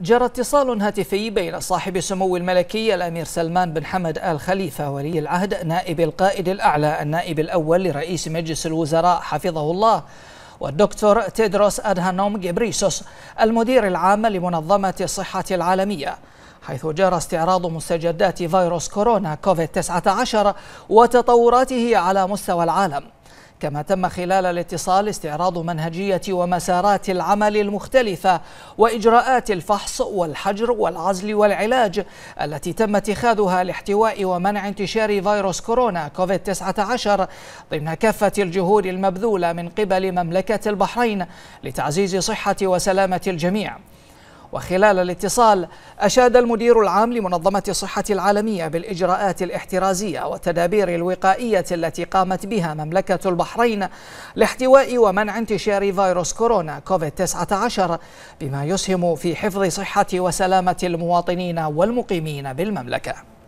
جرى اتصال هاتفي بين صاحب السمو الملكي الأمير سلمان بن حمد آل خليفة ولي العهد نائب القائد الأعلى النائب الأول لرئيس مجلس الوزراء حفظه الله والدكتور تيدروس أدهانوم جبريسوس المدير العام لمنظمة الصحة العالمية حيث جرى استعراض مستجدات فيروس كورونا كوفيد 19 وتطوراته على مستوى العالم كما تم خلال الاتصال استعراض منهجية ومسارات العمل المختلفة وإجراءات الفحص والحجر والعزل والعلاج التي تم اتخاذها لاحتواء ومنع انتشار فيروس كورونا كوفيد 19 ضمن كافة الجهود المبذولة من قبل مملكة البحرين لتعزيز صحة وسلامة الجميع وخلال الاتصال أشاد المدير العام لمنظمة الصحة العالمية بالإجراءات الاحترازية والتدابير الوقائية التي قامت بها مملكة البحرين لاحتواء ومنع انتشار فيروس كورونا كوفيد-19 بما يسهم في حفظ صحة وسلامة المواطنين والمقيمين بالمملكة